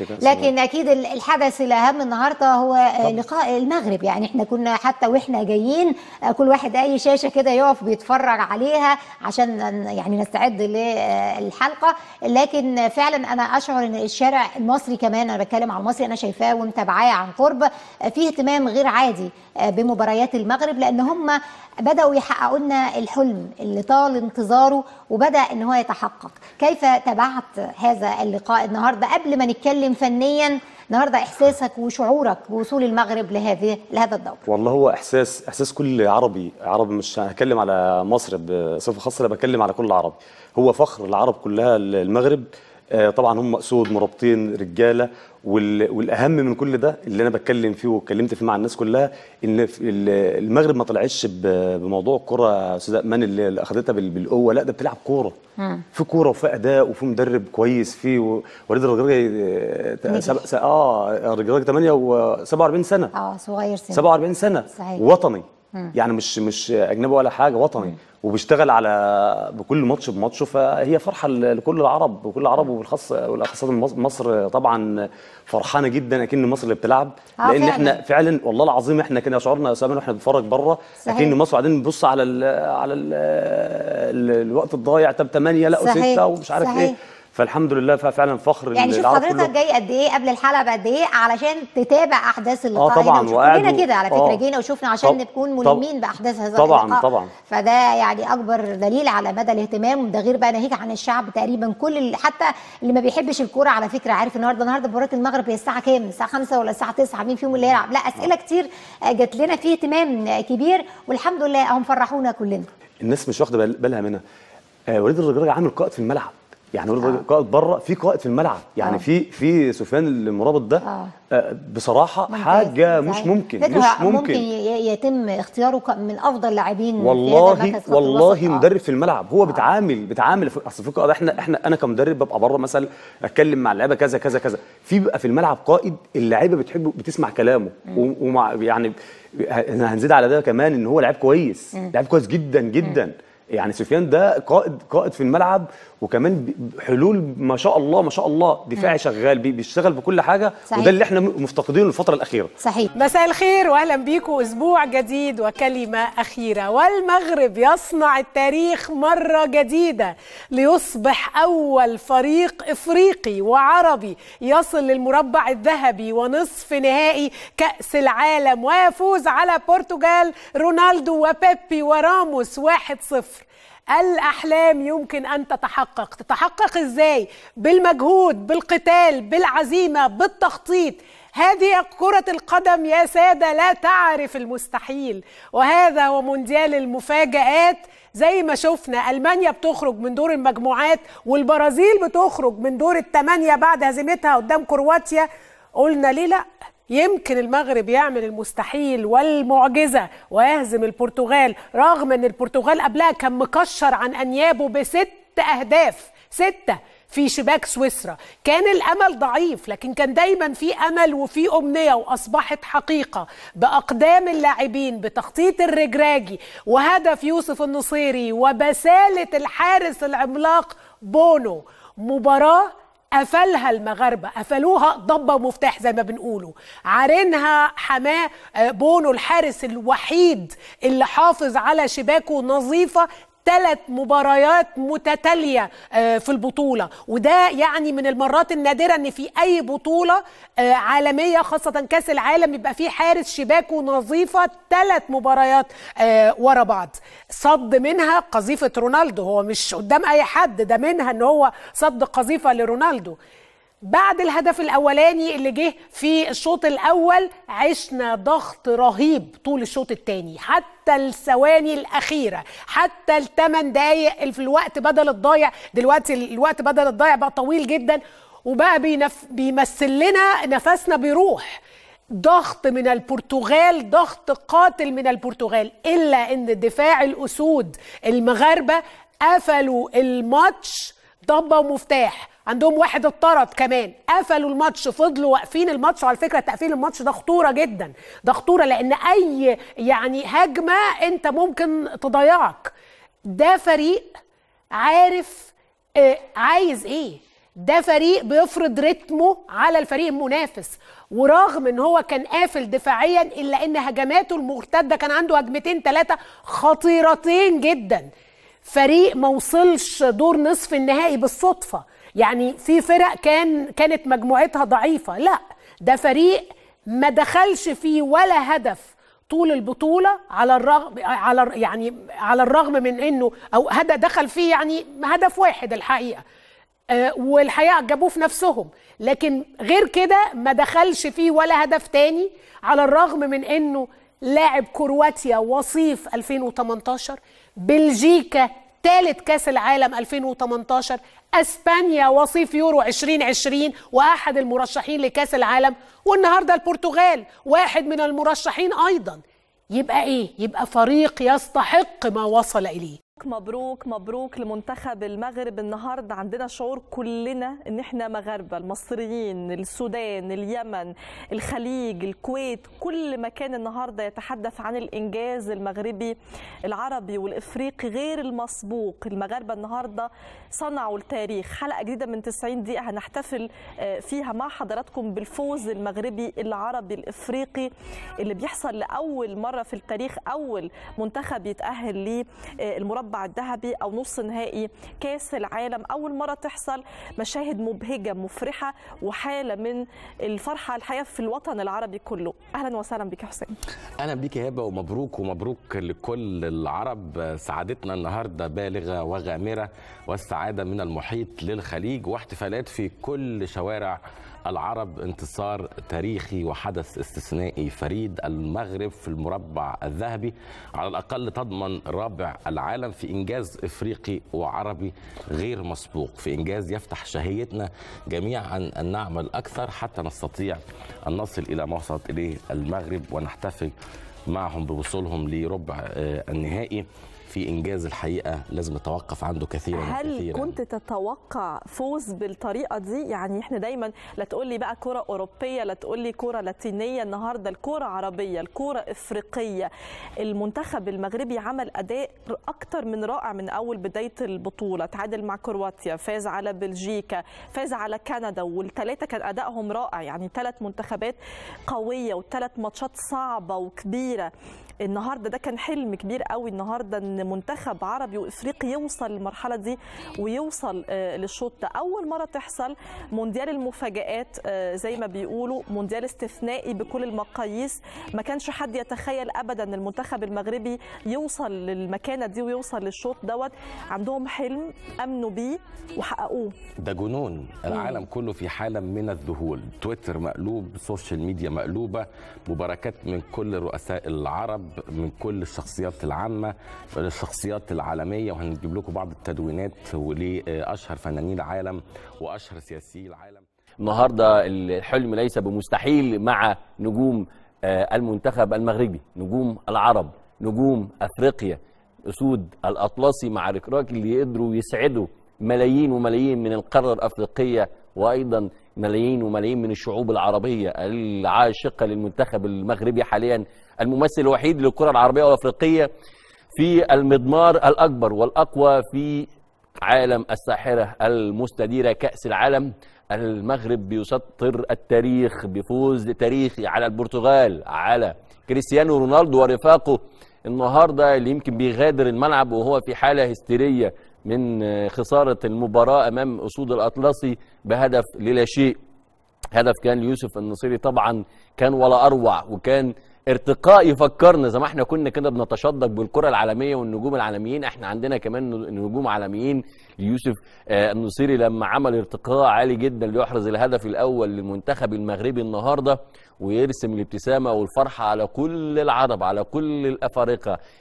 لكن اكيد الحدث الاهم النهارده هو لقاء المغرب يعني احنا كنا حتى واحنا جايين آه، كل واحد اي شاشه كده يقف بيتفرج عليها عشان يعني نستعد للحلقه لكن فعلا انا اشعر ان الشارع المصري كمان انا بتكلم عن المصري انا شايفاه ومتابعاه عن قرب آه، في اهتمام غير عادي آه، بمباريات المغرب لان هم بداوا يحققوا لنا الحلم اللي طال انتظاره وبدا ان هو يتحقق كيف تابعت هذا اللقاء النهارده قبل ما نتكلم تقيم فنيا النهارده احساسك وشعورك بوصول المغرب لهذه لهذا الدور والله هو احساس احساس كل عربي عربي مش هتكلم على مصر بصفه خاصه بكلم على كل عربي هو فخر العرب كلها المغرب آه، طبعا هم اسود مرابطين رجاله والاهم من كل ده اللي انا بتكلم فيه واتكلمت فيه مع الناس كلها ان المغرب ما طلعتش بموضوع الكوره يا استاذ ايمان اللي اخذتها بالقوه لا ده بتلعب كوره في كوره وفي اداء وفي مدرب كويس فيه وليد الرجراجي سب... اه الرجراجي 48 47 سنه اه صغير سنه 47 سنه صحيح. وطني يعني مش مش اجنبي ولا حاجه وطني وبيشتغل على بكل ماتش بماتشه فهي فرحه لكل العرب وكل العرب وبالخاص خاصه مصر طبعا فرحانه جدا اكن مصر اللي بتلعب آه، لان فعلا. احنا فعلا والله العظيم احنا كنا شعورنا يا اسامه واحنا بنتفرج بره اكن مصر قاعدين بنبص على الـ على الـ الوقت الضايع طب 8 لا 6 ومش عارف إيه. صحيح. ايه فالحمد لله فعلا فخر يعني شوف حضرتك جاي قد ايه قبل الحلقه بقد ايه علشان تتابع احداث اللقاء اه طبعا وقعدنا جينا كده على آه. فكره جينا وشفنا عشان نكون ملمين باحداث هذا طبعا اللقاء طبعا فده يعني اكبر دليل على مدى الاهتمام ده غير بقى ناهيك عن الشعب تقريبا كل اللي حتى اللي ما بيحبش الكوره على فكره عارف النهارده النهارده مباراه المغرب هي الساعه كام؟ الساعه 5 ولا الساعه 9 مين فيهم اللي هيلعب؟ لا اسئله كتير آه، جات لنا في اهتمام كبير والحمد لله هم فرحونا كلنا الناس مش واخده بالها منها آه، وليد الرجاج عامل قائد في الملعب يعني آه. قائد بره في قائد في الملعب يعني آه. في في سفيان المرابط ده آه. آه، بصراحه ممتاز. حاجه مش ممكن مش ممكن ممكن يتم اختياره من افضل لاعبين والله والله آه. مدرب في الملعب هو آه. بتعامل بتعامل اصل في قائد احنا احنا انا كمدرب ببقى بره مثلا اتكلم مع اللعيبه كذا كذا كذا في بقى في الملعب قائد اللعيبه بتحبه بتسمع كلامه ويعني ومع يعني هنزيد على ده كمان ان هو لعيب كويس لعيب كويس جدا جدا مم. يعني سفيان ده قائد قائد في الملعب وكمان حلول ما شاء الله ما شاء الله دفاعي نعم. شغال بيشتغل بكل حاجه صحيح. وده اللي احنا مفتقدينه الفتره الاخيره صحيح مساء الخير واهلا بيكم اسبوع جديد وكلمه اخيره والمغرب يصنع التاريخ مره جديده ليصبح اول فريق افريقي وعربي يصل للمربع الذهبي ونصف نهائي كاس العالم ويفوز على البرتغال رونالدو وبيبي وراموس 1-0 الأحلام يمكن أن تتحقق تتحقق إزاي؟ بالمجهود بالقتال بالعزيمة بالتخطيط هذه كرة القدم يا سادة لا تعرف المستحيل وهذا هو مونديال المفاجآت زي ما شفنا ألمانيا بتخرج من دور المجموعات والبرازيل بتخرج من دور الثمانية بعد هزيمتها قدام كرواتيا قلنا ليه لأ يمكن المغرب يعمل المستحيل والمعجزه ويهزم البرتغال رغم ان البرتغال قبلها كان مكشر عن انيابه بست اهداف سته في شباك سويسرا كان الامل ضعيف لكن كان دايما في امل وفي امنيه واصبحت حقيقه باقدام اللاعبين بتخطيط الرجراجي وهدف يوسف النصيري وبساله الحارس العملاق بونو مباراه قفلها المغاربه قفلوها ضبه مفتاح زي ما بنقولوا عارنها حماه آه، بونو الحارس الوحيد اللي حافظ على شباكه نظيفه ثلاث مباريات متتاليه آه، في البطوله وده يعني من المرات النادره ان في اي بطوله آه، عالميه خاصه كاس العالم يبقى في حارس شباكه نظيفه ثلاث مباريات آه، ورا بعض صد منها قذيفه رونالدو هو مش قدام اي حد ده منها ان هو صد قذيفه لرونالدو بعد الهدف الاولاني اللي جه في الشوط الاول عشنا ضغط رهيب طول الشوط الثاني حتى الثواني الاخيره حتى الثمان دقائق في الوقت بدل الضايع دلوقتي الوقت بدل الضايع بقى طويل جدا وبقى بينف... بيمثل لنا نفسنا بيروح ضغط من البرتغال ضغط قاتل من البرتغال الا ان دفاع الاسود المغاربه قفلوا الماتش ضبه ومفتاح عندهم واحد اتطرد كمان قفلوا الماتش فضلوا واقفين الماتش وعلى فكره تقفيل الماتش ده خطوره جدا ده خطوره لان اي يعني هجمه انت ممكن تضيعك ده فريق عارف آه عايز ايه ده فريق بيفرض رتمه على الفريق المنافس ورغم ان هو كان قافل دفاعيا الا ان هجماته المرتده كان عنده هجمتين ثلاثه خطيرتين جدا فريق ما وصلش دور نصف النهائي بالصدفه يعني في فرق كان كانت مجموعتها ضعيفه لا ده فريق ما دخلش فيه ولا هدف طول البطوله على الرغم على يعني على الرغم من انه او هذا دخل فيه يعني هدف واحد الحقيقه أه والحقيقه جابوه في نفسهم لكن غير كده ما دخلش فيه ولا هدف تاني على الرغم من انه لاعب كرواتيا وصيف 2018 بلجيكا ثالث كاس العالم 2018 اسبانيا وصيف يورو 2020 واحد المرشحين لكاس العالم والنهارده البرتغال واحد من المرشحين ايضا يبقى ايه يبقى فريق يستحق ما وصل اليه مبروك مبروك لمنتخب المغرب النهارده عندنا شعور كلنا ان احنا مغاربه المصريين السودان اليمن الخليج الكويت كل مكان النهارده يتحدث عن الانجاز المغربي العربي والافريقي غير المسبوق المغاربه النهارده صنعوا التاريخ حلقه جديده من 90 دقيقه هنحتفل آه، فيها مع حضراتكم بالفوز المغربي العربي الافريقي اللي بيحصل لاول مره في التاريخ اول منتخب يتاهل للمربع المربع الذهبي او نص نهائي كاس العالم اول مره تحصل مشاهد مبهجه مفرحه وحاله من الفرحه الحقيقه في الوطن العربي كله اهلا وسهلا بك حسين اهلا بك يا هبه ومبروك ومبروك لكل العرب سعادتنا النهارده بالغه وغامره والسعاده من المحيط للخليج واحتفالات في كل شوارع العرب انتصار تاريخي وحدث استثنائي فريد المغرب في المربع الذهبي على الاقل تضمن رابع العالم في إنجاز إفريقي وعربي غير مسبوق في إنجاز يفتح شهيتنا جميعا أن نعمل أكثر حتى نستطيع أن نصل إلى ما وصلت إليه المغرب ونحتفل معهم بوصولهم لربع آه، النهائي في انجاز الحقيقه لازم نتوقف عنده كثيرا هل كثيرا. كنت تتوقع فوز بالطريقه دي يعني احنا دايما لا تقول لي بقى كره اوروبيه لا تقول لي كره لاتينيه النهارده الكره عربيه الكره افريقيه المنتخب المغربي عمل اداء اكتر من رائع من اول بدايه البطوله تعادل مع كرواتيا فاز على بلجيكا فاز على كندا والثلاثه كان ادائهم رائع يعني ثلاث منتخبات قويه وثلاث ماتشات صعبه وكبيره النهارده ده كان حلم كبير قوي النهارده ان منتخب عربي وافريقي يوصل للمرحله دي ويوصل آه، للشوط ده اول مره تحصل مونديال المفاجات آه، زي ما بيقولوا مونديال استثنائي بكل المقاييس ما كانش حد يتخيل ابدا أن المنتخب المغربي يوصل للمكانه دي ويوصل للشوط دوت عندهم حلم امنوا بيه وحققوه ده جنون العالم كله في حاله من الذهول تويتر مقلوب سوشيال ميديا مقلوبه مباركات من كل رؤساء العرب من كل الشخصيات العامه للشخصيات العالميه وهنجيب لكم بعض التدوينات لأشهر فنانين العالم واشهر سياسيي العالم النهارده الحلم ليس بمستحيل مع نجوم آه، المنتخب المغربي نجوم العرب نجوم افريقيا اسود الاطلسي مع ركراك اللي قدروا يسعدوا ملايين وملايين من القاره الافريقيه وايضا ملايين وملايين من الشعوب العربيه العاشقه للمنتخب المغربي حاليا الممثل الوحيد للكرة العربية والأفريقية في المضمار الأكبر والأقوى في عالم الساحرة المستديرة كأس العالم المغرب بيسطر التاريخ بفوز تاريخي على البرتغال على كريستيانو رونالدو ورفاقه النهارده اللي يمكن بيغادر الملعب وهو في حاله هستيريه من خساره المباراه امام اسود الاطلسي بهدف للا شيء هدف كان ليوسف النصيري طبعا كان ولا اروع وكان ارتقاء يفكرنا زي ما احنا كنا كده بنتشدق بالكره العالميه والنجوم العالميين احنا عندنا كمان نجوم عالميين يوسف آه، النصيري لما عمل ارتقاء عالي جدا ليحرز الهدف الاول للمنتخب المغربي النهارده ويرسم الابتسامه والفرحه على كل العرب على كل الافارقه